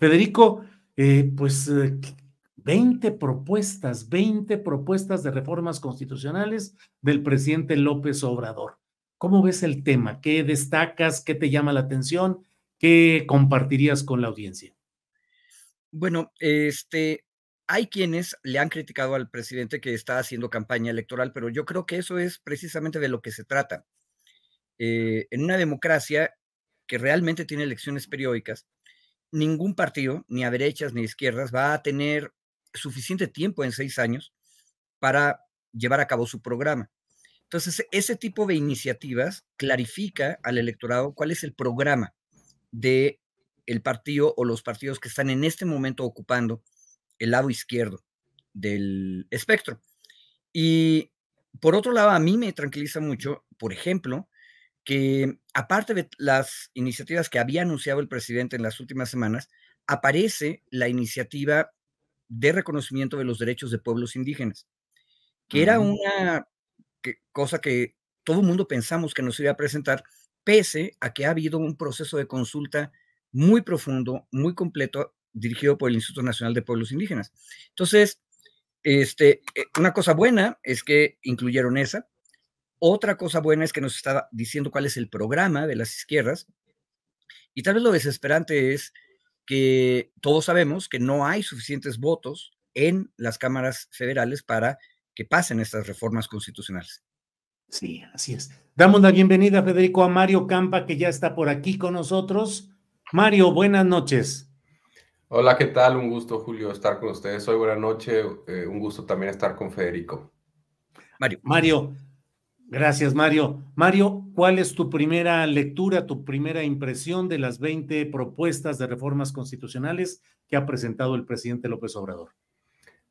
Federico, eh, pues 20 eh, propuestas, 20 propuestas de reformas constitucionales del presidente López Obrador. ¿Cómo ves el tema? ¿Qué destacas? ¿Qué te llama la atención? ¿Qué compartirías con la audiencia? Bueno, este, hay quienes le han criticado al presidente que está haciendo campaña electoral, pero yo creo que eso es precisamente de lo que se trata. Eh, en una democracia que realmente tiene elecciones periódicas, ningún partido, ni a derechas ni a izquierdas, va a tener suficiente tiempo en seis años para llevar a cabo su programa. Entonces, ese tipo de iniciativas clarifica al electorado cuál es el programa de el partido o los partidos que están en este momento ocupando el lado izquierdo del espectro. Y por otro lado, a mí me tranquiliza mucho, por ejemplo, que aparte de las iniciativas que había anunciado el presidente en las últimas semanas, aparece la iniciativa de reconocimiento de los derechos de pueblos indígenas, que era una cosa que todo el mundo pensamos que nos iba a presentar, pese a que ha habido un proceso de consulta muy profundo, muy completo, dirigido por el Instituto Nacional de Pueblos Indígenas. Entonces, este, eh, una cosa buena es que incluyeron esa, otra cosa buena es que nos está diciendo cuál es el programa de las izquierdas. Y tal vez lo desesperante es que todos sabemos que no hay suficientes votos en las cámaras federales para que pasen estas reformas constitucionales. Sí, así es. Damos la bienvenida, Federico, a Mario Campa, que ya está por aquí con nosotros. Mario, buenas noches. Hola, ¿qué tal? Un gusto, Julio, estar con ustedes hoy. Buenas noches. Eh, un gusto también estar con Federico. Mario. Mario, Gracias, Mario. Mario, ¿cuál es tu primera lectura, tu primera impresión de las 20 propuestas de reformas constitucionales que ha presentado el presidente López Obrador?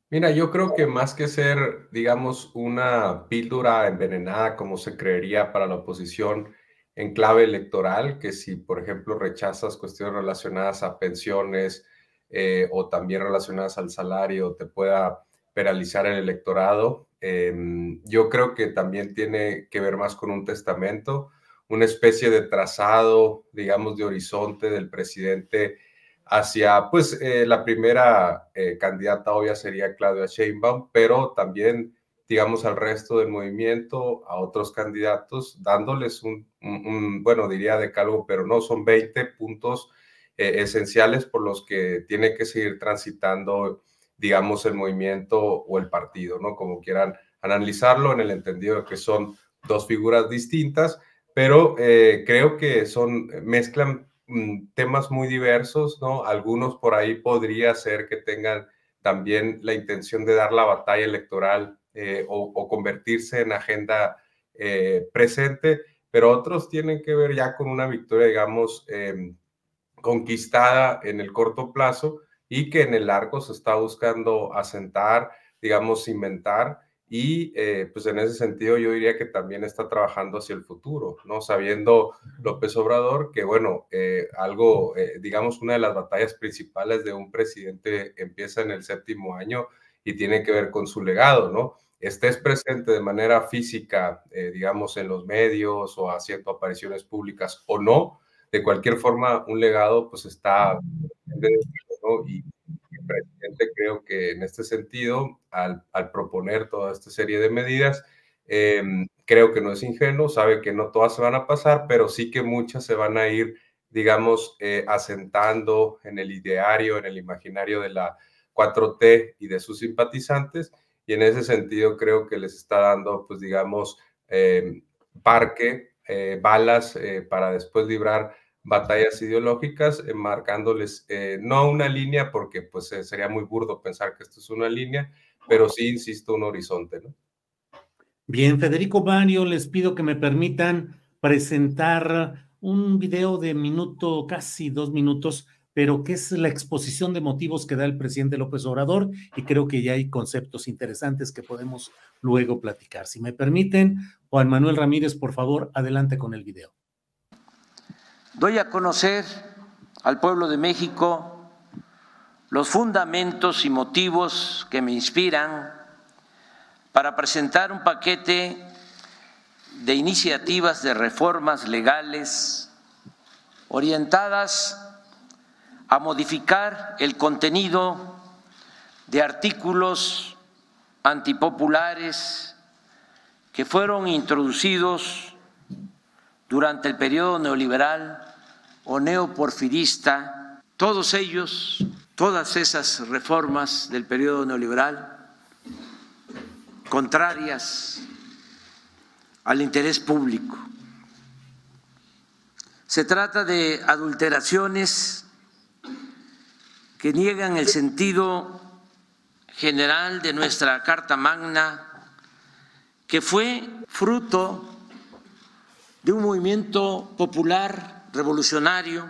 Mira, yo creo que más que ser, digamos, una píldora envenenada, como se creería para la oposición en clave electoral, que si, por ejemplo, rechazas cuestiones relacionadas a pensiones eh, o también relacionadas al salario, te pueda penalizar el electorado, Em, yo creo que también tiene que ver más con un testamento, una especie de trazado, digamos, de horizonte del presidente hacia, pues, eh, la primera eh, candidata obvia sería Claudia Sheinbaum, pero también, digamos, al resto del movimiento, a otros candidatos, dándoles un, un bueno, diría de calvo, pero no, son 20 puntos eh, esenciales por los que tiene que seguir transitando digamos, el movimiento o el partido, ¿no? Como quieran analizarlo en el entendido de que son dos figuras distintas, pero eh, creo que son, mezclan mm, temas muy diversos, ¿no? Algunos por ahí podría ser que tengan también la intención de dar la batalla electoral eh, o, convertirse en agenda eh, presente, pero otros tienen que ver ya con una victoria, digamos, em, conquistada en el corto plazo y que en el arco se está buscando asentar, digamos, inventar. Y eh, pues en ese sentido yo diría que también está trabajando hacia el futuro, ¿no? Sabiendo López Obrador que, bueno, eh, algo, eh, digamos, una de las batallas principales de un presidente empieza en el séptimo año y tiene que ver con su legado, ¿no? Estés presente de manera física, digamos, en los medios o haciendo apariciones públicas o no, de cualquier forma, un legado pues está y, el presidente creo que en este sentido, al, proponer toda esta serie de medidas, em, creo que no es ingenuo, sabe que no todas se van a pasar, pero sí que muchas se van a ir, digamos, eh, asentando en el ideario, en el imaginario de la 4T y de sus simpatizantes. Y en ese sentido creo que les está dando, pues digamos, em, parque, eh, balas eh, para después librar batallas ideológicas, eh, marcándoles eh, no una línea, porque pues eh, sería muy burdo pensar que esto es una línea, pero sí, insisto, un horizonte. ¿no? Bien, Federico Barrio, les pido que me permitan presentar un video de minuto, casi dos minutos, pero que es la exposición de motivos que da el presidente López Obrador y creo que ya hay conceptos interesantes que podemos luego platicar. Si me permiten, Juan Manuel Ramírez, por favor, adelante con el video doy a conocer al pueblo de México los fundamentos y motivos que me inspiran para presentar un paquete de iniciativas de reformas legales orientadas a modificar el contenido de artículos antipopulares que fueron introducidos durante el periodo neoliberal o neoporfirista, todos ellos, todas esas reformas del periodo neoliberal, contrarias al interés público. Se trata de adulteraciones que niegan el sentido general de nuestra Carta Magna, que fue fruto de un movimiento popular revolucionario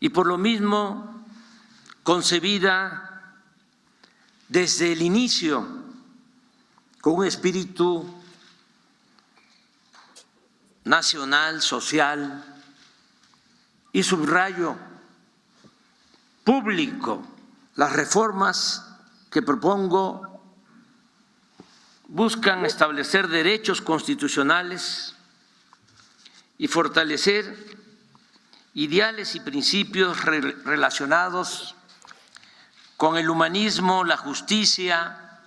y por lo mismo concebida desde el inicio con un espíritu nacional, social y subrayo público. Las reformas que propongo buscan establecer derechos constitucionales y fortalecer ideales y principios relacionados con el humanismo, la justicia,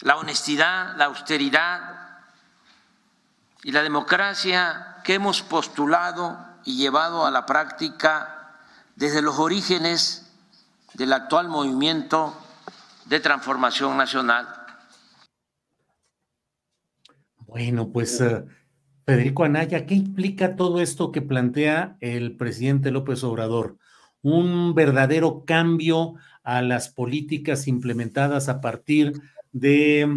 la honestidad, la austeridad y la democracia que hemos postulado y llevado a la práctica desde los orígenes del actual movimiento de transformación nacional. Bueno, pues... Eh, Federico Anaya, ¿qué implica todo esto que plantea el presidente López Obrador? Un verdadero cambio a las políticas implementadas a partir de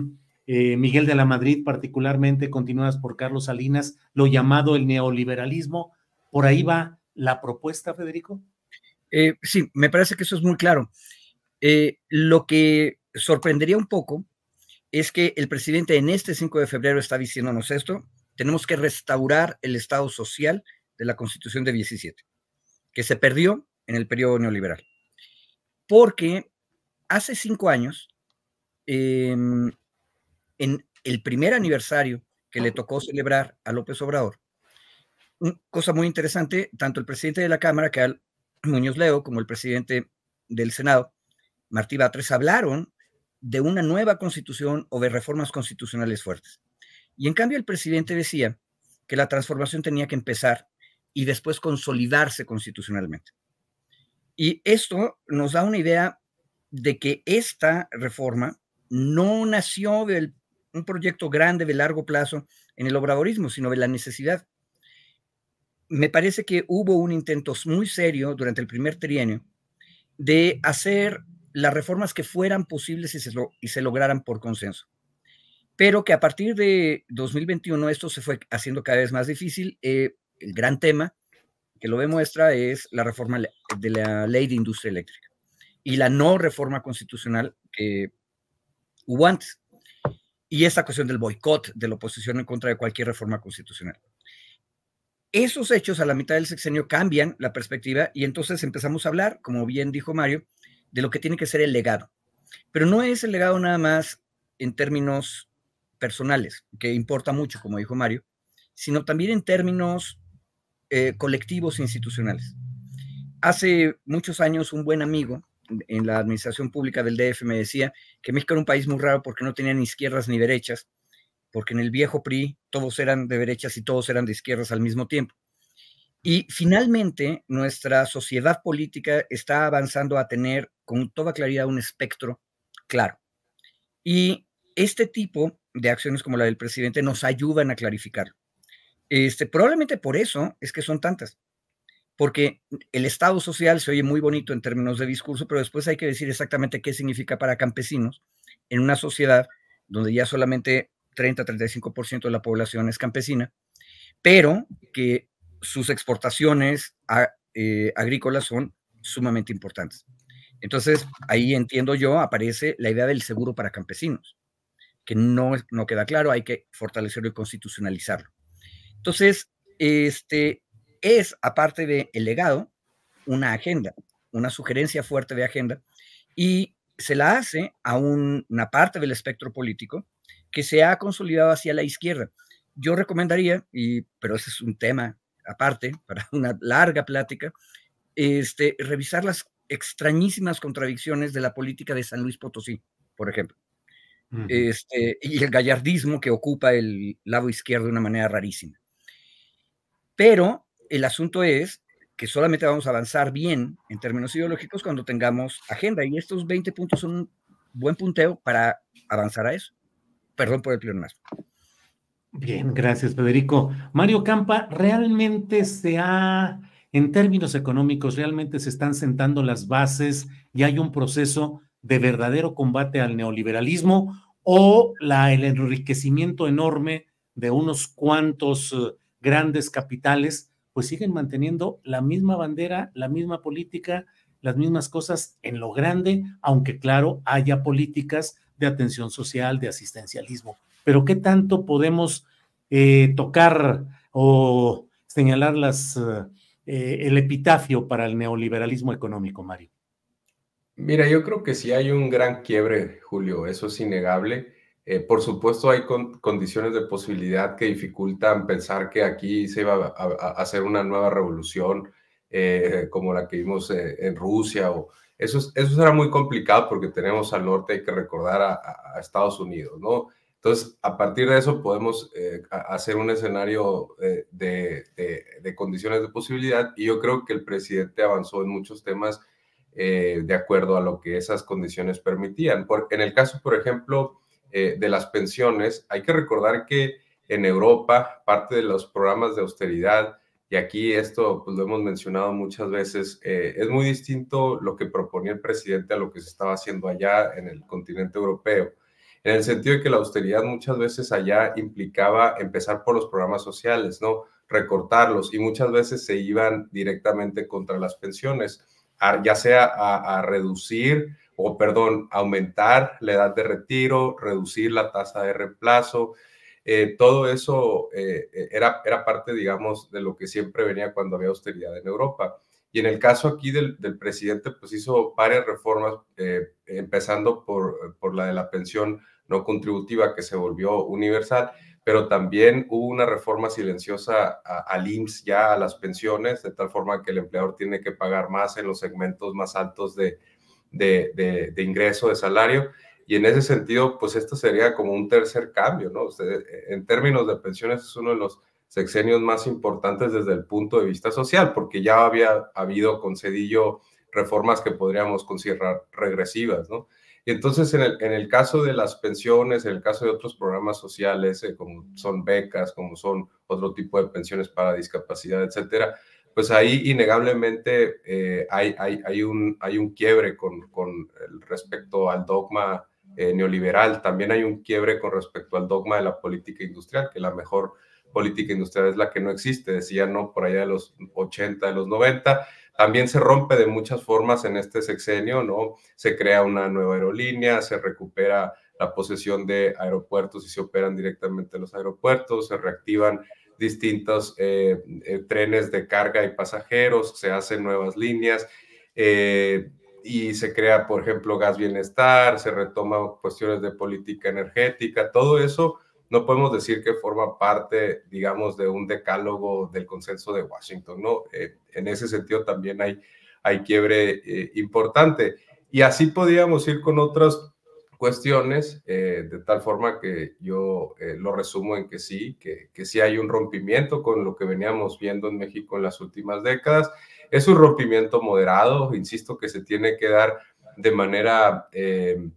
eh, Miguel de la Madrid, particularmente continuadas por Carlos Salinas, lo llamado el neoliberalismo. ¿Por ahí va la propuesta, Federico? Eh, sí, me parece que eso es muy claro. Eh, lo que sorprendería un poco es que el presidente en este 5 de febrero está diciéndonos esto tenemos que restaurar el Estado social de la Constitución de 17, que se perdió en el periodo neoliberal. Porque hace cinco años, em, en el primer aniversario que le tocó celebrar a López Obrador, cosa muy interesante, tanto el presidente de la Cámara, que al Muñoz Leo, como el presidente del Senado, Martí Batres, hablaron de una nueva constitución o de reformas constitucionales fuertes. Y en cambio el presidente decía que la transformación tenía que empezar y después consolidarse constitucionalmente. Y esto nos da una idea de que esta reforma no nació de un proyecto grande de largo plazo en el obradorismo, sino de la necesidad. Me parece que hubo un intento muy serio durante el primer trienio de hacer las reformas que fueran posibles y se, y se lograran por consenso pero que a partir de 2021 esto se fue haciendo cada vez más difícil. Eh, el gran tema que lo demuestra es la reforma de la ley de industria eléctrica y la no reforma constitucional que hubo Y esta cuestión del boicot de la oposición en contra de cualquier reforma constitucional. Esos hechos a la mitad del sexenio cambian la perspectiva y entonces empezamos a hablar, como bien dijo Mario, de lo que tiene que ser el legado. Pero no es el legado nada más en términos personales, que importa mucho, como dijo Mario, sino también en términos eh, colectivos e institucionales. Hace muchos años un buen amigo en la administración pública del DF me decía que México era un país muy raro porque no tenía ni izquierdas ni derechas, porque en el viejo PRI todos eran de derechas y todos eran de izquierdas al mismo tiempo. Y finalmente nuestra sociedad política está avanzando a tener con toda claridad un espectro claro. Y este tipo de acciones como la del presidente nos ayudan a clarificarlo. Este, probablemente por eso es que son tantas, porque el Estado social se oye muy bonito en términos de discurso, pero después hay que decir exactamente qué significa para campesinos en una sociedad donde ya solamente 30-35% de la población es campesina, pero que sus exportaciones eh, agrícolas son sumamente importantes. Entonces, ahí entiendo yo, aparece la idea del seguro para campesinos que no, no queda claro, hay que fortalecerlo y constitucionalizarlo. Entonces, este, es, aparte del legado, una agenda, una sugerencia fuerte de agenda, y se la hace a una parte del espectro político que se ha consolidado hacia la izquierda. Yo recomendaría, y, pero ese es un tema aparte, para una larga plática, este, revisar las extrañísimas contradicciones de la política de San Luis Potosí, por ejemplo. Este, y el gallardismo que ocupa el lado izquierdo de una manera rarísima. Pero el asunto es que solamente vamos a avanzar bien en términos ideológicos cuando tengamos agenda. Y estos 20 puntos son un buen punteo para avanzar a eso. Perdón por el más Bien, gracias, Federico. Mario Campa, realmente se ha, en términos económicos, realmente se están sentando las bases y hay un proceso de verdadero combate al neoliberalismo o la, el enriquecimiento enorme de unos cuantos eh, grandes capitales, pues siguen manteniendo la misma bandera, la misma política, las mismas cosas en lo grande, aunque claro, haya políticas de atención social, de asistencialismo. Pero ¿qué tanto podemos eh, tocar o señalar las, eh, el epitafio para el neoliberalismo económico, Mario? Mira, yo creo que si hay un gran quiebre, Julio, eso es innegable. Eh, por supuesto, hay condiciones de posibilidad que dificultan pensar que aquí se iba a, hacer una nueva revolución eh, como la que vimos eh, en Rusia. O, eso, eso será muy complicado porque tenemos al norte, hay que recordar a, Estados Unidos, ¿no? Entonces, a partir de eso podemos hacer un escenario de, de condiciones de posibilidad y yo creo que el presidente avanzó en muchos temas eh, de acuerdo a lo que esas condiciones permitían. en el caso, por ejemplo, eh, de las pensiones, hay que recordar que en Europa parte de los programas de austeridad, y aquí esto pues, lo hemos mencionado muchas veces, eh, es muy distinto lo que proponía el presidente a lo que se estaba haciendo allá en el continente europeo. En el sentido de que la austeridad muchas veces allá implicaba empezar por los programas sociales, ¿no? Recortarlos y muchas veces se iban directamente contra las pensiones ya sea a, reducir o, perdón, aumentar la edad de retiro, reducir la tasa de reemplazo, eh, todo eso eh, e, era, era parte, digamos, de lo que siempre venía cuando había austeridad en Europa. Y en el caso aquí del, presidente, pues hizo varias reformas, eh, empezando por, por la de la pensión no contributiva que se volvió universal pero también hubo una reforma silenciosa al IMSS ya a las pensiones, de tal forma que el empleador tiene que pagar más en los segmentos más altos de, ingreso, de salario. Y en ese sentido, pues esto sería como un tercer cambio, ¿no? en términos de pensiones es uno de los sexenios más importantes desde el punto de vista social, porque ya había habido con Cedillo reformas que podríamos considerar regresivas, ¿no? Y entonces, en el, caso de las pensiones, en el caso de otros programas sociales, eh, como son becas, como son otro tipo de pensiones para discapacidad, etcétera, pues ahí innegablemente eh, hay, un, hay un quiebre con, con respecto al dogma eh, neoliberal. También hay un quiebre con respecto al dogma de la política industrial, que la mejor política industrial es la que no existe, decía, ¿no? Por allá de los 80, de los 90 también se rompe de muchas formas en este sexenio, ¿no? Se crea una nueva aerolínea, se recupera la posesión de aeropuertos y se operan directamente los aeropuertos, se reactivan distintos eh, eh, trenes de carga y pasajeros, se hacen nuevas líneas eh, y se crea, por ejemplo, gas bienestar, se retoma cuestiones de política energética, todo eso no podemos decir que forma parte, digamos, de un decálogo del consenso de Washington, ¿no? Eh, en ese sentido también hay, hay quiebre eh, importante. Y así podíamos ir con otras cuestiones, eh, de tal forma que yo lo resumo en que sí, que, que sí hay un rompimiento con lo que veníamos viendo en México en las últimas décadas. Es un rompimiento moderado, insisto, que se tiene que dar de manera,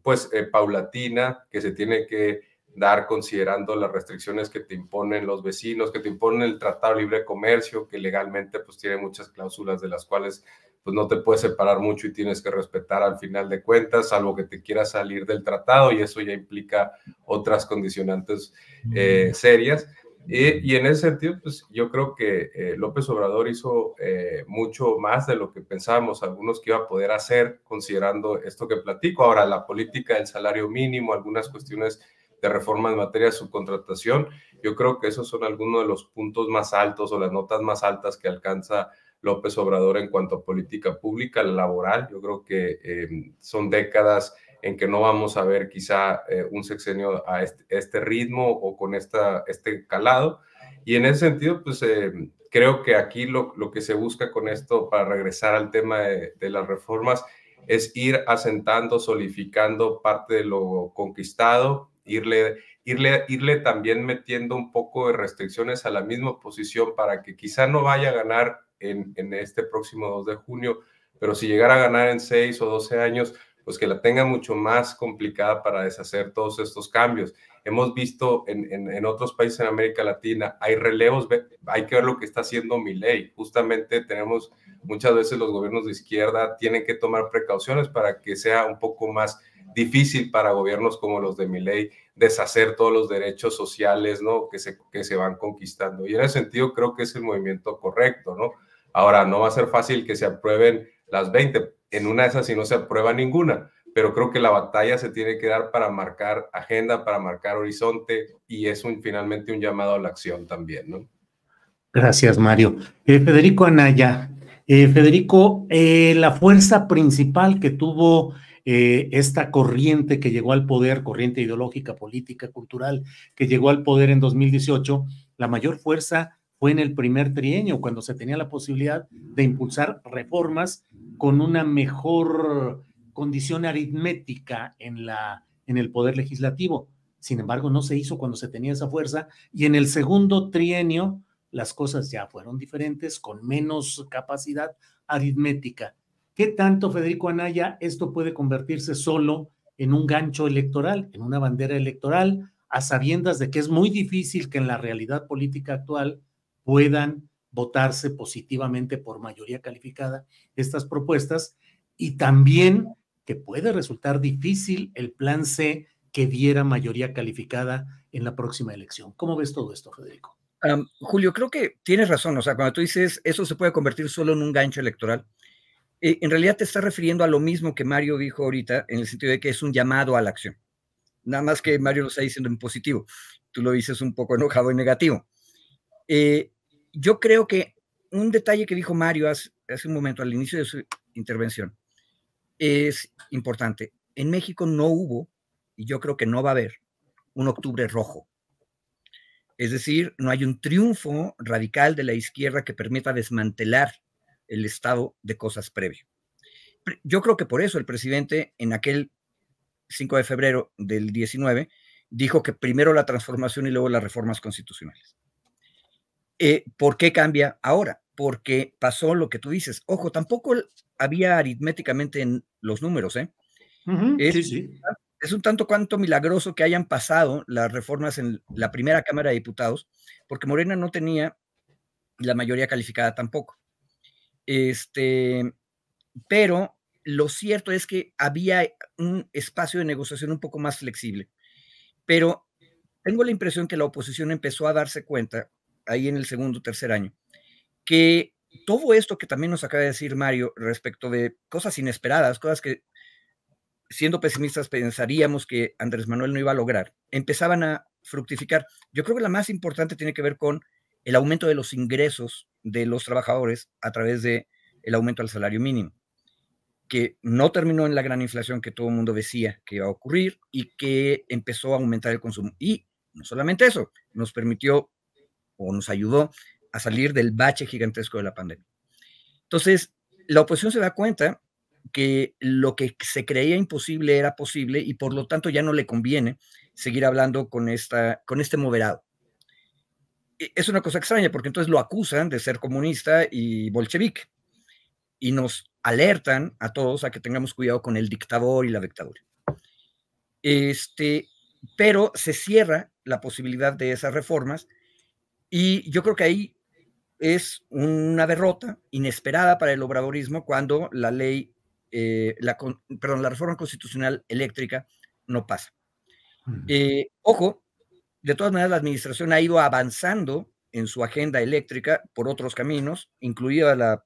pues, paulatina, que se tiene que dar considerando las restricciones que te imponen los vecinos, que te imponen el Tratado de Libre Comercio, que legalmente pues tiene muchas cláusulas de las cuales pues no te puedes separar mucho y tienes que respetar al final de cuentas, salvo que te quieras salir del tratado y eso ya implica otras condicionantes mm. eh, serias. Y, y, en ese sentido, pues yo creo que eh, López Obrador hizo eh, mucho más de lo que pensábamos algunos que iba a poder hacer, considerando esto que platico. Ahora, la política del salario mínimo, algunas cuestiones de reforma en materia de subcontratación. Yo creo que esos son algunos de los puntos más altos o las notas más altas que alcanza López Obrador en cuanto a política pública, laboral. Yo creo que em, son décadas en que no vamos a ver quizá eh, un sexenio a este, ritmo o con esta, este calado. Y en ese sentido, pues em, creo que aquí lo, que se busca con esto para regresar al tema de, de las reformas es ir asentando, solidificando parte de lo conquistado, irle, irle, irle también metiendo un poco de restricciones a la misma posición para que quizá no vaya a ganar en, en este próximo 2 de junio, pero si llegara a ganar en 6 o 12 años, pues que la tenga mucho más complicada para deshacer todos estos cambios. Hemos visto en, en, otros países en América Latina, hay relevos, hay que ver lo que está haciendo mi ley Justamente tenemos muchas veces los gobiernos de izquierda tienen que tomar precauciones para que sea un poco más difícil para gobiernos como los de ley deshacer todos los derechos sociales, ¿no? Que se, que se van conquistando. Y en ese sentido creo que es el movimiento correcto, ¿no? Ahora, no va a ser fácil que se aprueben las 20, en una de esas si no se aprueba ninguna, pero creo que la batalla se tiene que dar para marcar agenda, para marcar horizonte y es finalmente un llamado a la acción también, ¿no? Gracias, Mario. Eh, Federico Anaya. Eh, Federico, eh, la fuerza principal que tuvo eh, esta corriente que llegó al poder, corriente ideológica, política, cultural, que llegó al poder en 2018, la mayor fuerza fue en el primer trienio, cuando se tenía la posibilidad de impulsar reformas con una mejor condición aritmética en, la, en el poder legislativo. Sin embargo, no se hizo cuando se tenía esa fuerza y en el segundo trienio las cosas ya fueron diferentes, con menos capacidad aritmética. ¿Qué tanto, Federico Anaya, esto puede convertirse solo en un gancho electoral, en una bandera electoral, a sabiendas de que es muy difícil que en la realidad política actual puedan votarse positivamente por mayoría calificada estas propuestas y también que puede resultar difícil el plan C que diera mayoría calificada en la próxima elección. ¿Cómo ves todo esto, Federico? Julio, creo que tienes razón. O sea, cuando tú dices eso se puede convertir solo en un gancho electoral, eh, en realidad te estás refiriendo a lo mismo que Mario dijo ahorita, en el sentido de que es un llamado a la acción. Nada más que Mario lo está diciendo en positivo, tú lo dices un poco enojado y negativo. Eh, yo creo que un detalle que dijo Mario hace, hace, un momento al inicio de su intervención es importante. En México no hubo, y yo creo que no va a haber, un octubre rojo. Es decir, no hay un triunfo radical de la izquierda que permita desmantelar el estado de cosas previo. Yo creo que por eso el presidente en aquel 5 de febrero del 19 dijo que primero la transformación y luego las reformas constitucionales. Eh, ¿Por qué cambia ahora? Porque pasó lo que tú dices. Ojo, tampoco había aritméticamente en los números. ¿eh? es, es un tanto cuanto milagroso que hayan pasado las reformas en la primera Cámara de Diputados, porque Morena no tenía la mayoría calificada tampoco. Este, pero lo cierto es que había un espacio de negociación un poco más flexible. Pero tengo la impresión que la oposición empezó a darse cuenta ahí en el segundo tercer año que todo esto que también nos acaba de decir Mario respecto de cosas inesperadas, cosas que siendo pesimistas pensaríamos que Andrés Manuel no iba a lograr, empezaban a fructificar. Yo creo que la más importante tiene que ver con el aumento de los ingresos de los trabajadores a través del aumento al salario mínimo, que no terminó en la gran inflación que todo el mundo decía que iba a ocurrir y que empezó a aumentar el consumo. Y no solamente eso, nos permitió o nos ayudó a salir del bache gigantesco de la pandemia. Entonces, la oposición se da cuenta que lo que se creía imposible era posible y por lo tanto ya no le conviene seguir hablando con, esta, con este moderado. E, es una cosa extraña, porque entonces lo acusan de ser comunista y bolchevique, y nos alertan a todos a que tengamos cuidado con el dictador y la dictadura. Este, pero se cierra la posibilidad de esas reformas, y yo creo que ahí es una derrota inesperada para el obradorismo cuando la ley, eh, la, perdón, la reforma constitucional eléctrica no pasa. Mm. Eh, ojo, de todas maneras, la administración ha ido avanzando en su agenda eléctrica por otros caminos, incluida la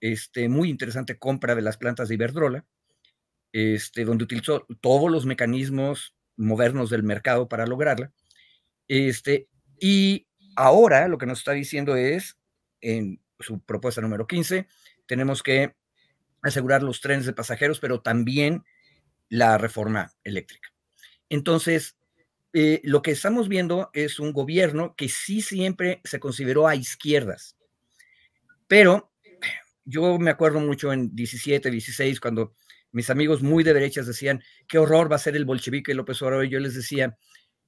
este, muy interesante compra de las plantas de Iberdrola, este, donde utilizó todos los mecanismos modernos del mercado para lograrla. Este, y ahora lo que nos está diciendo es, en su propuesta número 15, tenemos que asegurar los trenes de pasajeros, pero también la reforma eléctrica. Entonces, eh, lo que estamos viendo es un gobierno que sí siempre se consideró a izquierdas, pero yo me acuerdo mucho en 17, 16, cuando mis amigos muy de derechas decían, qué horror va a ser el bolchevique López Obrador, yo les decía,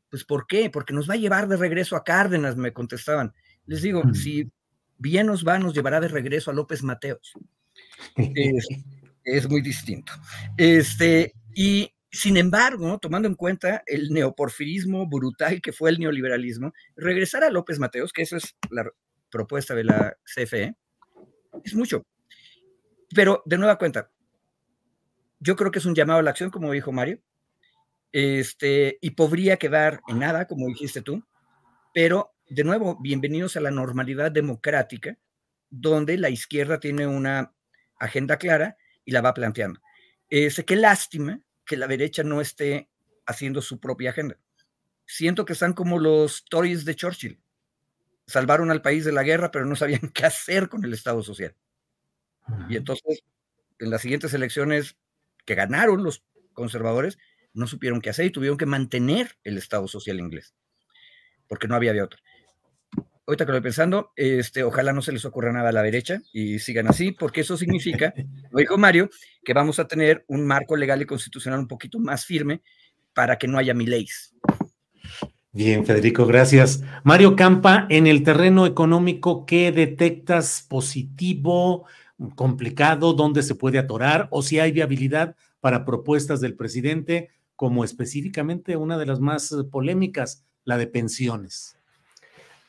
pues ¿por qué? Porque nos va a llevar de regreso a Cárdenas, me contestaban. Les digo, mm. si bien nos va, nos llevará de regreso a López Mateos. es, muy distinto. Este, y sin embargo, tomando en cuenta el neoporfirismo brutal que fue el neoliberalismo, regresar a López Mateos, que esa es la propuesta de la CFE, es mucho. Pero de nueva cuenta, yo creo que es un llamado a la acción, como dijo Mario, este, y podría quedar en nada, como dijiste tú, pero de nuevo, bienvenidos a la normalidad democrática, donde la izquierda tiene una agenda clara y la va planteando. Sé este, qué lástima que la derecha no esté haciendo su propia agenda. Siento que están como los Tories de Churchill. Salvaron al país de la guerra, pero no sabían qué hacer con el Estado Social. Y entonces, en las siguientes elecciones que ganaron los conservadores, no supieron qué hacer y tuvieron que mantener el Estado Social inglés, porque no había de otra ahorita que lo estoy pensando, este, ojalá no se les ocurra nada a la derecha y sigan así, porque eso significa, lo dijo Mario, que vamos a tener un marco legal y constitucional un poquito más firme para que no haya mil leyes. Bien, Federico, gracias. Mario Campa, en el terreno económico, ¿qué detectas positivo, complicado, dónde se puede atorar o si hay viabilidad para propuestas del presidente, como específicamente una de las más polémicas, la de pensiones?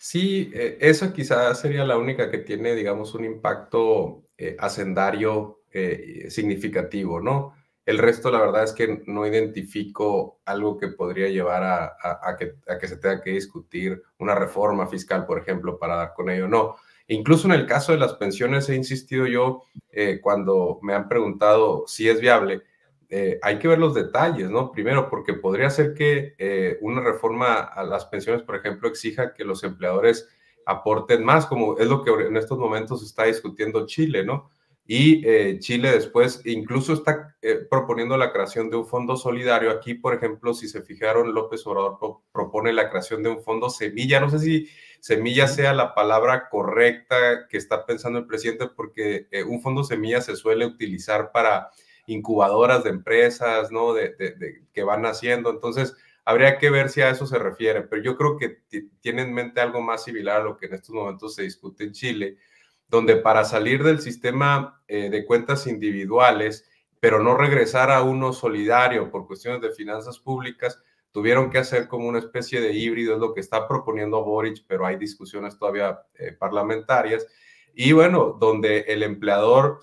Sí, eh, eso quizás sería la única que tiene, digamos, un impacto eh, hacendario eh, significativo, ¿no? El resto, la verdad es que no identifico algo que podría llevar a, que, se tenga que discutir una reforma fiscal, por ejemplo, para dar con ello. No, incluso en el caso de las pensiones he insistido yo cuando me han preguntado si es viable, eh, hay que ver los detalles, ¿no? Primero, porque podría ser que eh, una reforma a las pensiones, por ejemplo, exija que los empleadores aporten más, como es lo que en estos momentos está discutiendo Chile, ¿no? Y eh, Chile después incluso está proponiendo la creación de un fondo solidario. Aquí, por ejemplo, si se fijaron, López Obrador propone la creación de un fondo semilla. No sé si semilla sea la palabra correcta que está pensando el presidente, porque un fondo semilla se suele utilizar para incubadoras de empresas, ¿no? De, que van haciendo. Entonces, habría que ver si a eso se refiere, pero yo creo que tienen en mente algo más similar a lo que en estos momentos se discute en Chile, donde para salir del sistema eh, de cuentas individuales, pero no regresar a uno solidario por cuestiones de finanzas públicas, tuvieron que hacer como una especie de híbrido, es lo que está proponiendo Boric, pero hay discusiones todavía eh, parlamentarias. Y bueno, donde el empleador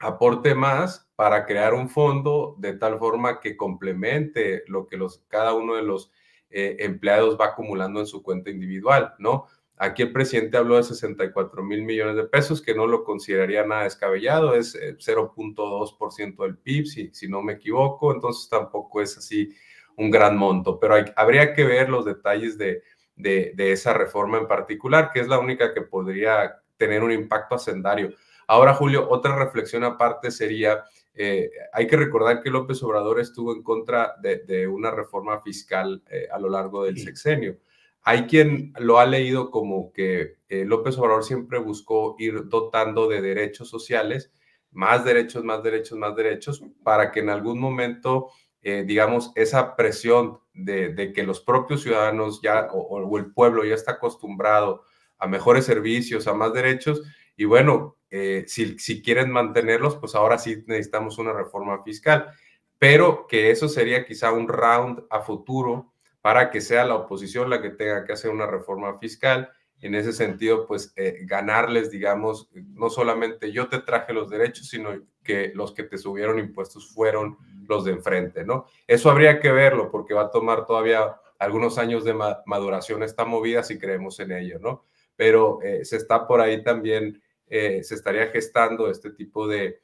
aporte más para crear un fondo de tal forma que complemente lo que cada uno de los eh, empleados va acumulando en su cuenta individual, ¿no? Aquí el presidente habló de 64 mil millones de pesos, que no lo consideraría nada descabellado, es 0.2% eh, del PIB, si, no me equivoco, entonces tampoco es así un gran monto, pero habría que ver los detalles de, de, esa reforma en particular, que es la única que podría tener un impacto hacendario. Ahora, Julio, otra reflexión aparte sería eh, hay que recordar que López Obrador estuvo en contra de, una reforma fiscal eh, a lo largo del sexenio. Hay quien lo ha leído como que eh, López Obrador siempre buscó ir dotando de derechos sociales, más derechos, más derechos, más derechos, para que en algún momento, digamos, esa presión de, que los propios ciudadanos ya o el pueblo ya está acostumbrado a mejores servicios, a más derechos, y bueno, eh, si, si, quieren mantenerlos, pues ahora sí necesitamos una reforma fiscal, pero que eso sería quizá un round a futuro para que sea la oposición la que tenga que hacer una reforma fiscal. En ese sentido, pues eh, ganarles, digamos, no solamente yo te traje los derechos, sino que los que te subieron impuestos fueron los de enfrente, ¿no? Eso habría que verlo porque va a tomar todavía algunos años de maduración esta movida si creemos en ello, ¿no? Pero eh, se está por ahí también eh, se estaría gestando este tipo de,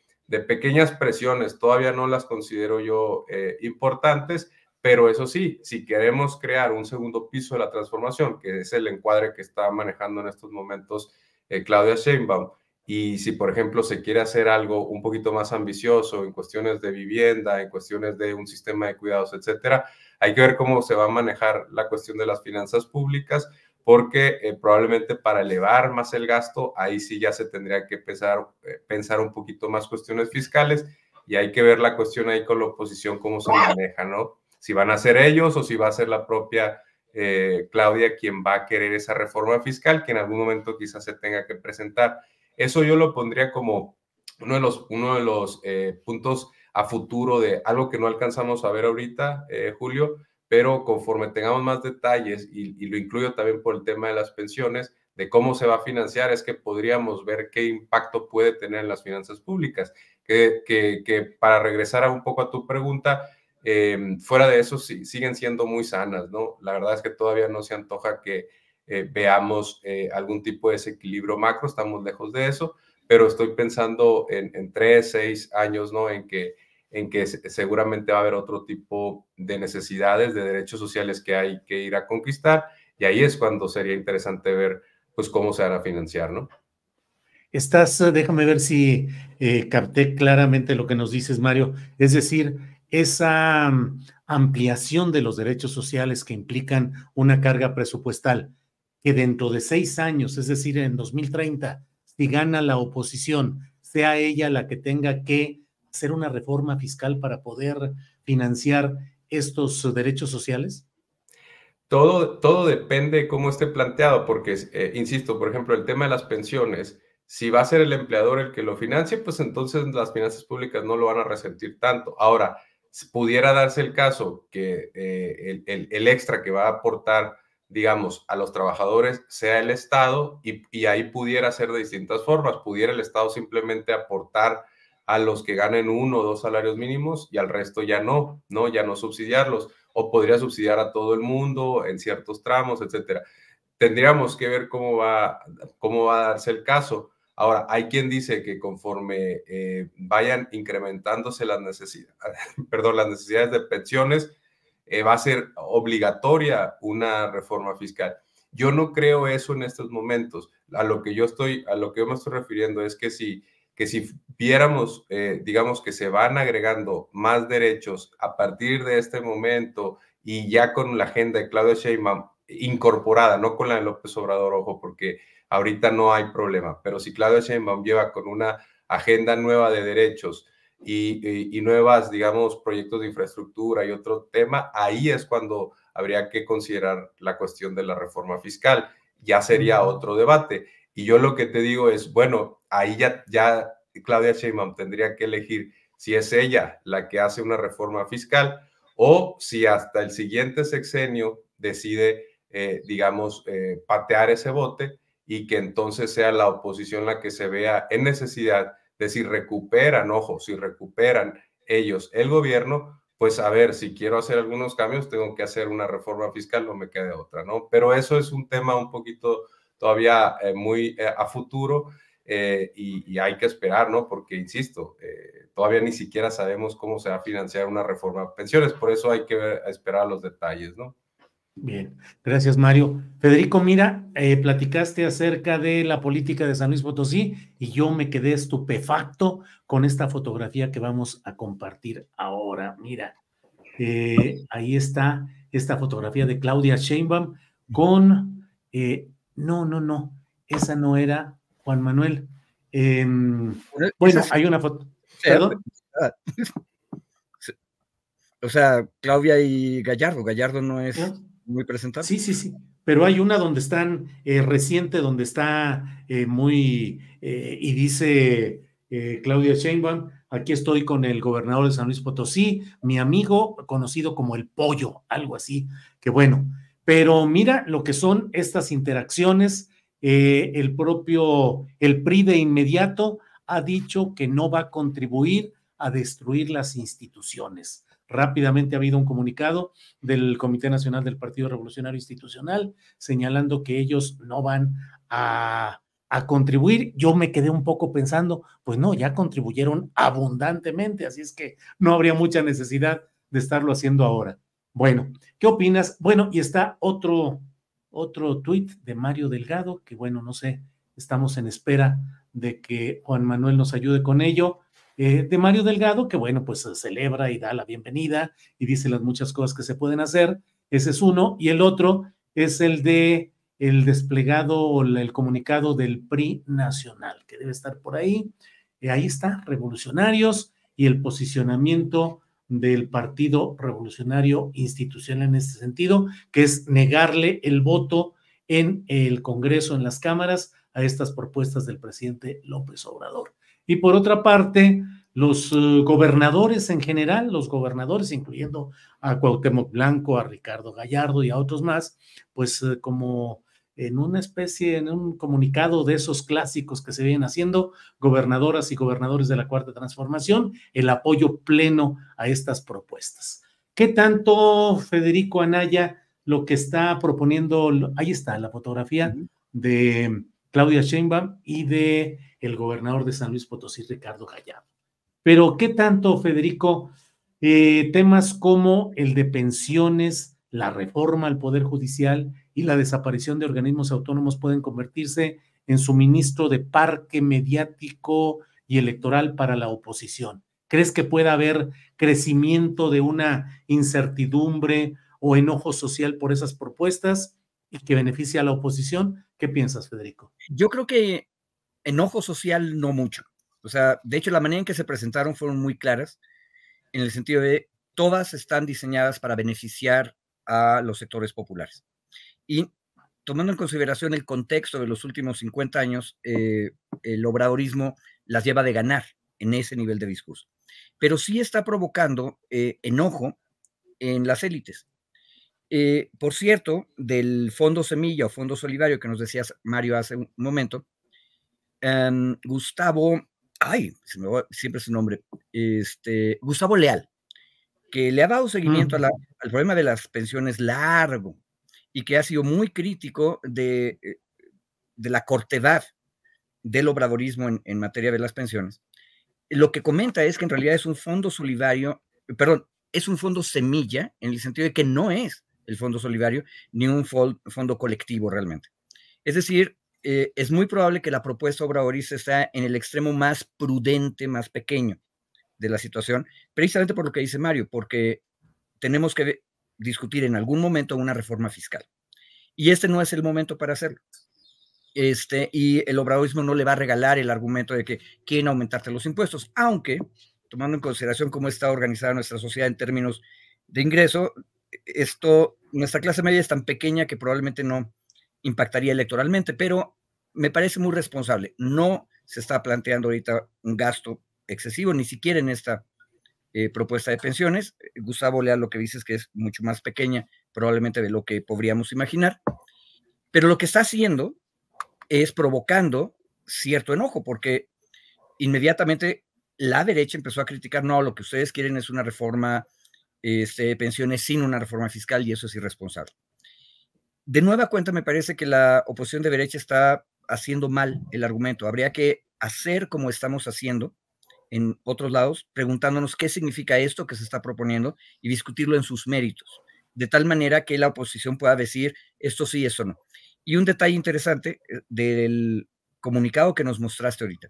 pequeñas presiones. Todavía no las considero yo eh, importantes, pero eso sí, si queremos crear un segundo piso de la transformación, que es el encuadre que está manejando en estos momentos eh, Claudia Sheinbaum, y si, por ejemplo, se quiere hacer algo un poquito más ambicioso en cuestiones de vivienda, en cuestiones de un sistema de cuidados, etcétera, hay que ver cómo se va a manejar la cuestión de las finanzas públicas, porque eh, probablemente para elevar más el gasto, ahí sí ya se tendría que pensar, eh, pensar un poquito más cuestiones fiscales y hay que ver la cuestión ahí con la oposición, cómo se maneja, ¿no? Si van a ser ellos o si va a ser la propia eh, Claudia quien va a querer esa reforma fiscal que en algún momento quizás se tenga que presentar. Eso yo lo pondría como uno de los, uno de los puntos a futuro de algo que no alcanzamos a ver ahorita, Julio, pero conforme tengamos más detalles, y, lo incluyo también por el tema de las pensiones, de cómo se va a financiar, es que podríamos ver qué impacto puede tener en las finanzas públicas. Que, para regresar un poco a tu pregunta, em, fuera de eso siguen siendo muy sanas, ¿no? La verdad es que todavía no se antoja que eh, veamos eh, algún tipo de desequilibrio macro, estamos lejos de eso, pero estoy pensando en, en tres, seis años, ¿no? En que en que seguramente va a haber otro tipo de necesidades, de derechos sociales que hay que ir a conquistar, y ahí es cuando sería interesante ver pues cómo se hará a financiar, ¿no? Estás, eh, déjame ver si eh, capté claramente lo que nos dices, Mario. Es decir, esa mm, ampliación de los derechos sociales que implican una carga presupuestal, que dentro de seis años, es decir, en 2030, si gana la oposición, sea ella la que tenga que hacer una reforma fiscal para poder financiar estos derechos sociales? Todo, todo depende cómo esté planteado, porque, eh, insisto, por ejemplo, el tema de las pensiones, si va a ser el empleador el que lo financie, pues entonces las finanzas públicas no lo van a resentir tanto. Ahora, pudiera darse el caso que eh, el, extra que va a aportar, digamos, a los trabajadores sea el Estado y, y ahí pudiera ser de distintas formas. Pudiera el Estado simplemente aportar a los que ganen uno o dos salarios mínimos y al resto ya no, ¿no? Ya no subsidiarlos. O podría subsidiar a todo el mundo en ciertos tramos, etcétera. Tendríamos que ver cómo va, cómo va a darse el caso. Ahora, hay quien dice que conforme eh, vayan incrementándose las necesidades, perdón, las necesidades de pensiones, eh, va a ser obligatoria una reforma fiscal. Yo no creo eso en estos momentos. A lo que yo estoy, a lo que yo me estoy refiriendo es que si que si viéramos, eh, digamos, que se van agregando más derechos a partir de este momento y ya con la agenda de Claudia Sheinbaum incorporada, no con la de López Obrador, ojo, porque ahorita no hay problema, pero si Claudia Sheinbaum lleva con una agenda nueva de derechos y nuevas, digamos, proyectos de infraestructura y otro tema, ahí es cuando habría que considerar la cuestión de la reforma fiscal. Ya sería otro debate. Y yo lo que te digo es, bueno, ahí ya, ya Claudia Sheinbaum tendría que elegir si es ella la que hace una reforma fiscal o si hasta el siguiente sexenio decide, eh, digamos, eh, patear ese bote y que entonces sea la oposición la que se vea en necesidad de si recuperan, ojo, si recuperan ellos el gobierno, pues a ver, si quiero hacer algunos cambios, tengo que hacer una reforma fiscal o no me queda otra, ¿no? Pero eso es un tema un poquito todavía eh, muy eh, a futuro eh, y, hay que esperar, ¿no? Porque, insisto, todavía ni siquiera sabemos cómo se va a financiar una reforma de pensiones, por eso hay que esperar los detalles, ¿no? Bien, gracias Mario. Federico, mira, platicaste acerca de la política de San Luis Potosí y yo me quedé estupefacto con esta fotografía que vamos a compartir ahora. Mira, ahí está esta fotografía de Claudia Sheinbaum con no, no, no, esa no era Juan Manuel. Eh, bueno, hay una foto. ¿Perdón? O sea, Claudia y Gallardo. Gallardo no es ¿Ah? muy presentable. Sí, sí, sí. Pero hay una donde están eh, reciente, donde está eh, muy. Eh, y dice Claudia Sheinbaum: aquí estoy con el gobernador de San Luis Potosí, mi amigo conocido como el Pollo, algo así. Que bueno. Pero mira lo que son estas interacciones. Eh, el propio, el PRI de inmediato ha dicho que no va a contribuir a destruir las instituciones. Rápidamente ha habido un comunicado del Comité Nacional del Partido Revolucionario Institucional señalando que ellos no van a contribuir. Yo me quedé un poco pensando, pues no, ya contribuyeron abundantemente, así es que no habría mucha necesidad de estarlo haciendo ahora. Bueno, ¿qué opinas? Bueno, y está otro, otro tuit de Mario Delgado, que bueno, no sé, estamos en espera de que Juan Manuel nos ayude con ello. Eh, de Mario Delgado, que bueno, pues eh, celebra y da la bienvenida y dice las muchas cosas que se pueden hacer. Ese es uno. Y el otro es el de el desplegado o el comunicado del PRI nacional, que debe estar por ahí. Eh, ahí está, revolucionarios y el posicionamiento del Partido Revolucionario Institucional en este sentido, que es negarle el voto en el Congreso, en las cámaras, a estas propuestas del presidente López Obrador. Y por otra parte, los eh, gobernadores en general, los gobernadores, incluyendo a Cuauhtémoc Blanco, a Ricardo Gallardo y a otros más, pues eh, como en una especie, en un comunicado de esos clásicos que se vienen haciendo, gobernadoras y gobernadores de la Cuarta Transformación, el apoyo pleno a estas propuestas. ¿Qué tanto, Federico Anaya, lo que está proponiendo, ahí está la fotografía de Claudia Sheinbaum y de el gobernador de San Luis Potosí, Ricardo Gallardo. Pero, ¿qué tanto, Federico, eh, temas como el de pensiones, la reforma al Poder Judicial, y la desaparición de organismos autónomos pueden convertirse en suministro de parque mediático y electoral para la oposición. ¿Crees que pueda haber crecimiento de una incertidumbre o enojo social por esas propuestas y que beneficie a la oposición? ¿Qué piensas, Federico? Yo creo que enojo social no mucho. O sea, de hecho, la manera en que se presentaron fueron muy claras, en el sentido de todas están diseñadas para beneficiar a los sectores populares. Y tomando en consideración el contexto de los últimos 50 años, eh, el obradorismo las lleva de ganar en ese nivel de discurso. Pero sí está provocando eh, enojo en las élites. Eh, por cierto, del Fondo Semilla o Fondo Solidario que nos decías, Mario, hace un momento, em, Gustavo, ay, siempre su nombre, este, Gustavo Leal, que le ha dado seguimiento al problema de las pensiones largo, y que ha sido muy crítico de, eh, la cortedad del obradorismo en, materia de las pensiones. Lo que comenta es que en realidad es un fondo solidario, perdón, es un fondo semilla en el sentido de que no es el fondo solidario ni un fondo colectivo realmente. Es decir, eh, es muy probable que la propuesta obradorista está en el extremo más prudente, más pequeño de la situación, precisamente por lo que dice Mario, porque tenemos que discutir en algún momento una reforma fiscal. Y este no es el momento para hacerlo. Este, y el obradorismo no le va a regalar el argumento de que quieren aumentarte los impuestos, aunque, tomando en consideración cómo está organizada nuestra sociedad en términos de ingreso, esto, nuestra clase media es tan pequeña que probablemente no impactaría electoralmente, pero me parece muy responsable. No se está planteando ahorita un gasto excesivo, ni siquiera en esta eh, propuesta de pensiones. Eh, Gustavo Leal lo que dices que es mucho más pequeña probablemente de lo que podríamos imaginar, pero lo que está haciendo es provocando cierto enojo, porque inmediatamente la derecha empezó a criticar, no, lo que ustedes quieren es una reforma este, de pensiones sin una reforma fiscal y eso es irresponsable. De nueva cuenta, me parece que la oposición de derecha está haciendo mal el argumento. Habría que hacer como estamos haciendo, en otros lados, preguntándonos qué significa esto que se está proponiendo y discutirlo en sus méritos, de tal manera que la oposición pueda decir esto sí, esto no. Y un detalle interesante eh, del comunicado que nos mostraste ahorita.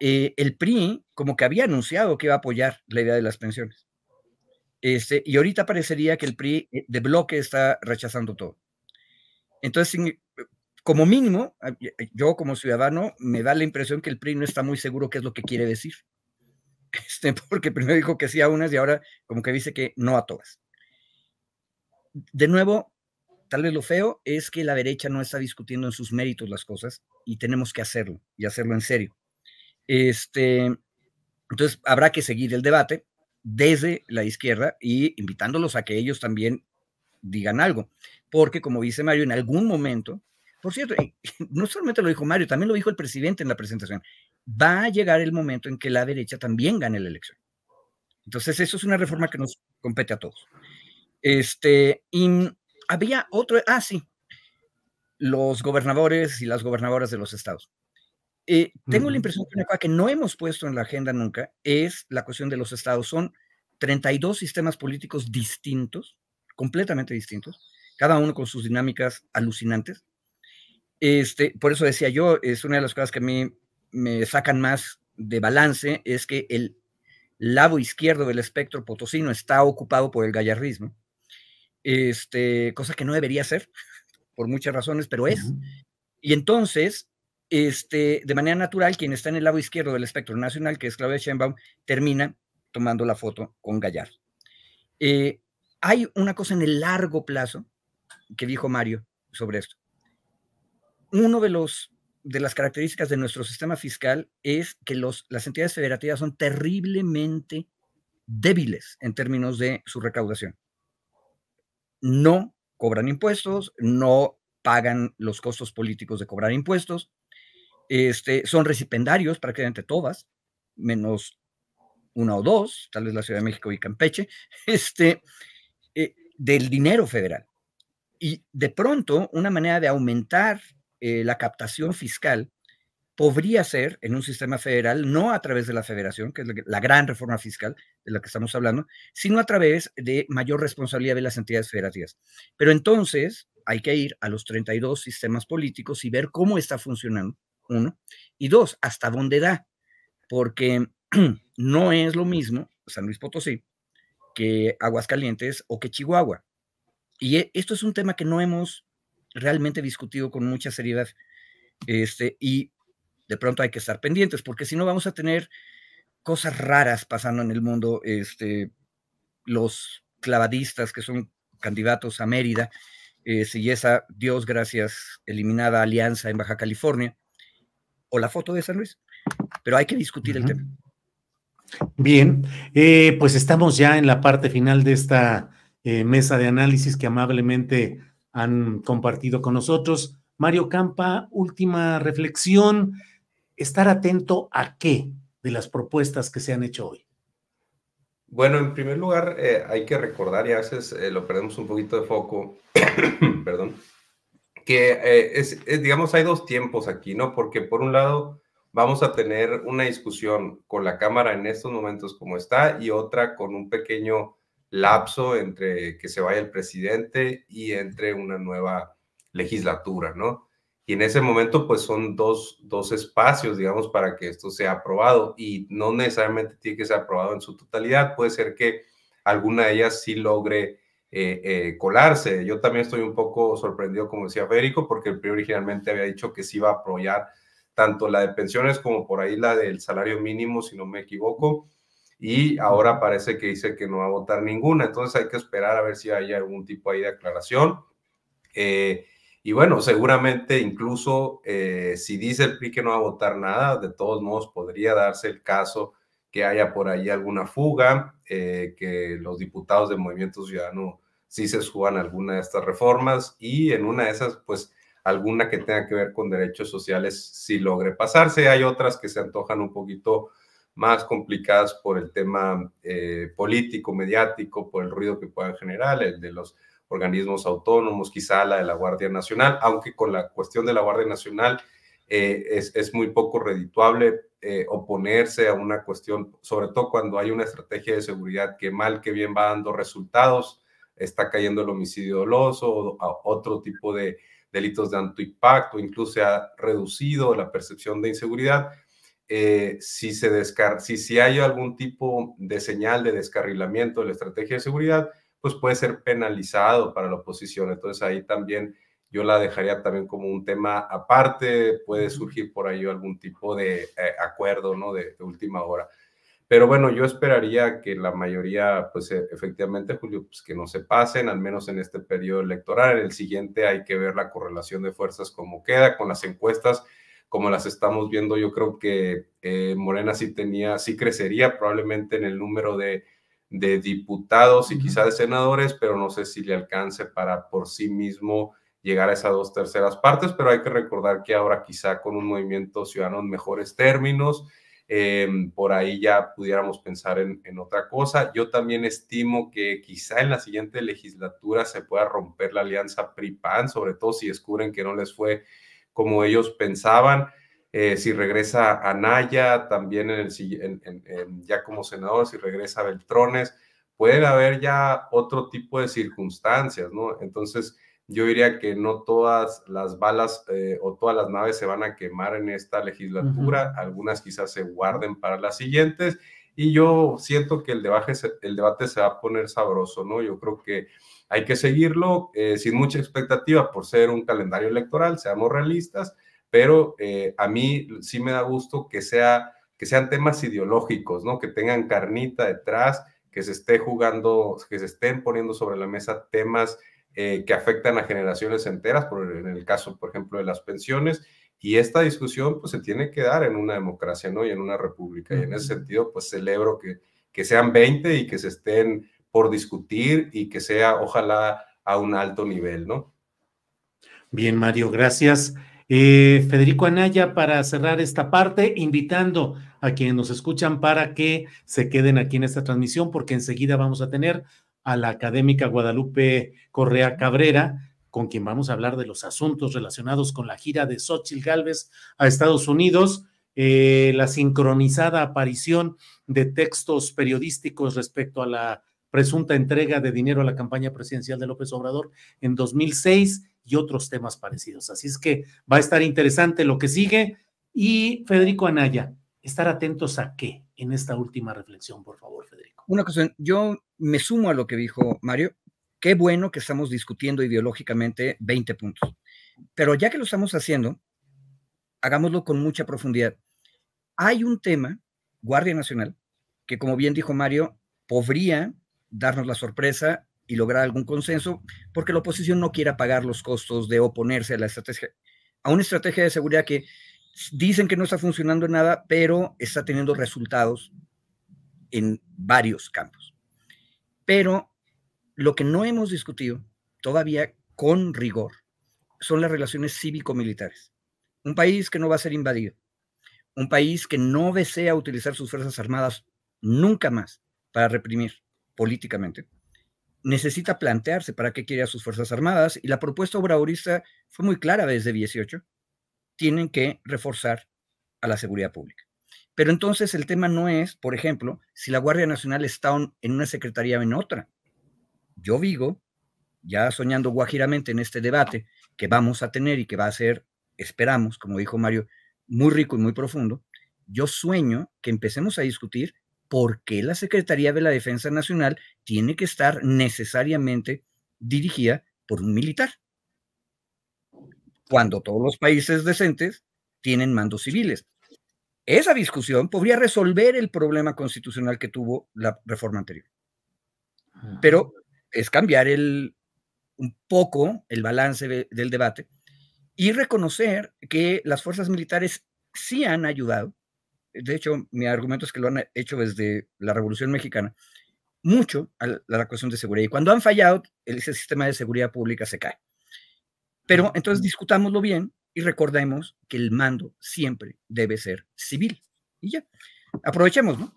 Eh, el PRI como que había anunciado que iba a apoyar la idea de las pensiones. Este, y ahorita parecería que el PRI eh, de bloque está rechazando todo. Entonces como mínimo, ah, eh, yo como ciudadano me da la impresión que el PRI no está muy seguro qué es lo que quiere decir. Este, porque primero dijo que sí a unas y ahora como que dice que no a todas. De nuevo, tal vez lo feo es que la derecha no está discutiendo en sus méritos las cosas y tenemos que hacerlo y hacerlo en serio. Este, entonces, habrá que seguir el debate desde la izquierda y invitándolos a que ellos también digan algo, porque como dice Mario, en algún momento por cierto, no solamente lo dijo Mario, también lo dijo el presidente en la presentación. Va a llegar el momento en que la derecha también gane la elección. Entonces, eso es una reforma que nos compete a todos. Este, y había otro, ah, sí, los gobernadores y las gobernadoras de los estados. Eh, tengo la impresión que una cosa que no hemos puesto en la agenda nunca es la cuestión de los estados. Son 32 sistemas políticos distintos, completamente distintos, cada uno con sus dinámicas alucinantes, este, por eso decía yo, es una de las cosas que a mí me sacan más de balance, es que el lado izquierdo del espectro potosino está ocupado por el gallarrismo, este, cosa que no debería ser, por muchas razones, pero es. Y entonces, este, de manera natural, quien está en el lado izquierdo del espectro nacional, que es Claudia Sheinbaum, termina tomando la foto con Gallar. Eh, hay una cosa en el largo plazo que dijo Mario sobre esto uno de los de las características de nuestro sistema fiscal es que los, las entidades federativas son terriblemente débiles en términos de su recaudación. No cobran impuestos, no pagan los costos políticos de cobrar impuestos, este, son recipendarios prácticamente todas, menos una o dos, tal vez la Ciudad de México y Campeche, este, eh, del dinero federal. Y de pronto, una manera de aumentar eh, la captación fiscal podría ser en un sistema federal, no a través de la federación, que es la gran reforma fiscal de la que estamos hablando, sino a través de mayor responsabilidad de las entidades federativas. Pero entonces hay que ir a los 32 sistemas políticos y ver cómo está funcionando, uno, y dos, hasta dónde da, porque no es lo mismo San Luis Potosí que Aguascalientes o que Chihuahua. Y eh, esto es un tema que no hemos realmente discutido con mucha seriedad. Este, y de pronto hay que estar pendientes, porque si no vamos a tener cosas raras pasando en el mundo. Este, los clavadistas que son candidatos a Mérida, eh, si esa, Dios gracias, eliminada alianza en Baja California, o la foto de San Luis. Pero hay que discutir el tema. Bien, eh, pues estamos ya en la parte final de esta eh, mesa de análisis que amablemente han compartido con nosotros. Mario Campa, última reflexión, estar atento a qué de las propuestas que se han hecho hoy. Bueno, en primer lugar, eh, hay que recordar, y a veces eh, lo perdemos un poquito de foco, perdón, que eh, es, digamos, hay dos tiempos aquí, ¿no? Porque por un lado vamos a tener una discusión con la Cámara en estos momentos como está y otra con un pequeño lapso entre que se vaya el presidente y entre una nueva legislatura, ¿no? Y en ese momento, pues son dos, dos espacios, digamos, para que esto sea aprobado y no necesariamente tiene que ser aprobado en su totalidad, puede ser que alguna de ellas sí logre eh, eh, colarse. Yo también estoy un poco sorprendido, como decía Federico, porque el PRI originalmente había dicho que sí iba a apoyar tanto la de pensiones como por ahí la del salario mínimo, si no me equivoco, y ahora parece que dice que no va a votar ninguna. Entonces hay que esperar a ver si hay algún tipo ahí de aclaración. Eh, y bueno, seguramente incluso eh, si dice el PRI que no va a votar nada, de todos modos podría darse el caso que haya por ahí alguna fuga, eh, que los diputados del Movimiento Ciudadano sí se suban alguna de estas reformas y en una de esas, pues alguna que tenga que ver con derechos sociales, si logre pasarse. Hay otras que se antojan un poquito más complicadas por el tema eh, político, mediático, por el ruido que puedan generar, el de los organismos autónomos, quizá la de la Guardia Nacional, aunque con la cuestión de la Guardia Nacional eh, es, es, muy poco redituable eh, oponerse a una cuestión, sobre todo cuando hay una estrategia de seguridad que mal que bien va dando resultados, está cayendo el homicidio doloso a otro tipo de delitos de alto impacto, incluso se ha reducido la percepción de inseguridad eh, si, se si, si hay algún tipo de señal de descarrilamiento de la estrategia de seguridad, pues puede ser penalizado para la oposición. Entonces ahí también yo la dejaría también como un tema aparte, puede surgir por ahí algún tipo de eh, acuerdo, ¿no? De, última hora. Pero bueno, yo esperaría que la mayoría, pues e, efectivamente, Julio, pues que no se pasen, al menos en este periodo electoral. En el siguiente hay que ver la correlación de fuerzas como queda con las encuestas como las estamos viendo, yo creo que eh, Morena sí tenía, sí crecería probablemente en el número de, diputados y quizá de senadores, pero no sé si le alcance para por sí mismo llegar a esas dos terceras partes, pero hay que recordar que ahora quizá con un movimiento ciudadano en mejores términos, em, por ahí ya pudiéramos pensar en, en, otra cosa. Yo también estimo que quizá en la siguiente legislatura se pueda romper la alianza PRI-PAN, sobre todo si descubren que no les fue como ellos pensaban. Eh, si regresa Anaya, también ya como senador, si regresa Beltrones, pueden haber ya otro tipo de circunstancias, ¿no? Entonces, yo diría que no todas las balas eh, o todas las naves se van a quemar en esta legislatura, algunas quizás se guarden para las siguientes, y yo siento que el debate se va a poner sabroso, ¿no? Yo creo que hay que seguirlo eh, sin mucha expectativa por ser un calendario electoral, seamos realistas, pero eh, a mí sí me da gusto que, sea, que sean temas ideológicos, ¿no? Que tengan carnita detrás, que se esté jugando, que se estén poniendo sobre la mesa temas eh, que afectan a generaciones enteras, por, en el caso, por ejemplo, de las pensiones. Y esta discusión pues, se tiene que dar en una democracia ¿no? y en una república. Y en ese sentido, pues celebro que, que sean 20 y que se estén por discutir y que sea, ojalá, a un alto nivel, ¿no? Bien, Mario, gracias. Eh, Federico Anaya, para cerrar esta parte, invitando a quienes nos escuchan para que se queden aquí en esta transmisión, porque enseguida vamos a tener a la académica Guadalupe Correa Cabrera, con quien vamos a hablar de los asuntos relacionados con la gira de Xochitl Galvez a Estados Unidos, eh, la sincronizada aparición de textos periodísticos respecto a la presunta entrega de dinero a la campaña presidencial de López Obrador en 2006 y otros temas parecidos. Así es que va a estar interesante lo que sigue. Y Federico Anaya, estar atentos a qué en esta última reflexión, por favor, Federico. Una cosa, yo me sumo a lo que dijo Mario. Qué bueno que estamos discutiendo ideológicamente 20 puntos. Pero ya que lo estamos haciendo, hagámoslo con mucha profundidad. Hay un tema, Guardia Nacional, que como bien dijo Mario, podría darnos la sorpresa y lograr algún consenso, porque la oposición no quiera pagar los costos de oponerse a la estrategia, a una estrategia de seguridad que dicen que no está funcionando en nada, pero está teniendo resultados en varios campos. Pero lo que no hemos discutido todavía con rigor son las relaciones cívico-militares. Un país que no va a ser invadido, un país que no desea utilizar sus Fuerzas Armadas nunca más para reprimir, políticamente, necesita plantearse para qué quiere a sus Fuerzas Armadas y la propuesta obradorista fue muy clara desde 18. Tienen que reforzar a la seguridad pública. Pero entonces el tema no es, por ejemplo, si la Guardia Nacional está en una secretaría o en otra. Yo digo, ya soñando guajiramente en este debate que vamos a tener y que va a ser, esperamos, como dijo Mario, muy rico y muy profundo, yo sueño que empecemos a discutir por qué la Secretaría de la Defensa Nacional tiene que estar necesariamente dirigida por un militar, cuando todos los países decentes tienen mandos civiles. Esa discusión podría resolver el problema constitucional que tuvo la reforma anterior. Ah. Pero es cambiar un poco el balance del debate y reconocer que las fuerzas militares sí han ayudado de hecho, mi argumento es que lo han hecho desde la Revolución Mexicana, mucho a la cuestión de seguridad. Y cuando han fallado, ese sistema de seguridad pública se cae. Pero entonces discutámoslo bien y recordemos que el mando siempre debe ser civil. Y ya, aprovechemos, ¿no?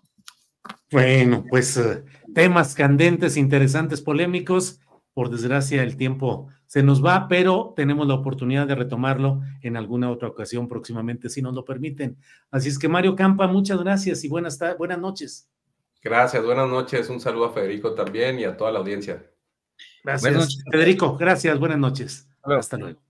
Bueno, pues eh, temas candentes, interesantes, polémicos. Por desgracia, el tiempo se nos va, pero tenemos la oportunidad de retomarlo en alguna otra ocasión próximamente, si nos lo permiten. Así es que Mario Campa, muchas gracias y buenas, buenas noches. Gracias, buenas noches. Un saludo a Federico también y a toda la audiencia. Gracias. Federico, gracias, buenas noches. Hasta luego.